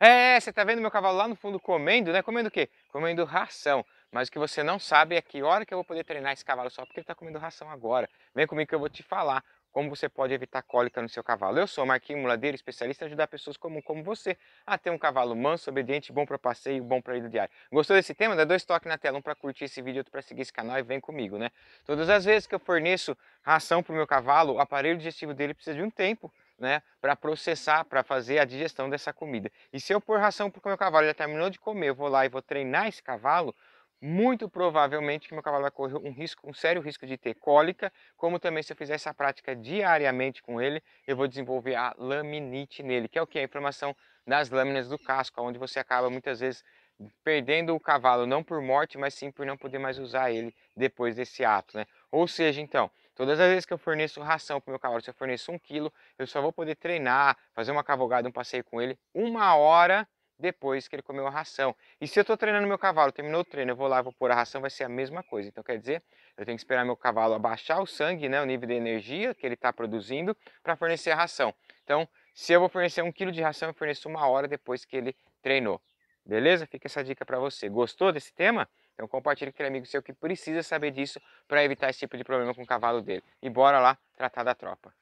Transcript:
É, você está vendo meu cavalo lá no fundo comendo, né? Comendo o quê? Comendo ração. Mas o que você não sabe é que hora que eu vou poder treinar esse cavalo só porque ele está comendo ração agora. Vem comigo que eu vou te falar como você pode evitar cólica no seu cavalo. Eu sou Marquinhos Muladeiro, especialista em ajudar pessoas como, como você a ter um cavalo manso, obediente, bom para passeio, bom para ir diário. Gostou desse tema? Dá dois toques na tela, um para curtir esse vídeo, outro para seguir esse canal e vem comigo, né? Todas as vezes que eu forneço ração para o meu cavalo, o aparelho digestivo dele precisa de um tempo né, para processar, para fazer a digestão dessa comida. E se eu pôr ração porque o meu cavalo já terminou de comer, eu vou lá e vou treinar esse cavalo, muito provavelmente que meu cavalo vai correr um risco, um sério risco de ter cólica, como também se eu fizer essa prática diariamente com ele, eu vou desenvolver a laminite nele, que é o que? A inflamação das lâminas do casco, onde você acaba muitas vezes perdendo o cavalo não por morte, mas sim por não poder mais usar ele depois desse ato, né? Ou seja, então, todas as vezes que eu forneço ração para o meu cavalo, se eu forneço um quilo, eu só vou poder treinar, fazer uma cavalgada, um passeio com ele uma hora depois que ele comeu a ração. E se eu estou treinando meu cavalo, terminou o treino, eu vou lá, vou pôr a ração, vai ser a mesma coisa. Então, quer dizer, eu tenho que esperar meu cavalo abaixar o sangue, né, o nível de energia que ele está produzindo, para fornecer a ração. Então, se eu vou fornecer um quilo de ração, eu forneço uma hora depois que ele treinou. Beleza? Fica essa dica para você. Gostou desse tema? Então compartilhe com aquele amigo seu que precisa saber disso para evitar esse tipo de problema com o cavalo dele. E bora lá tratar da tropa.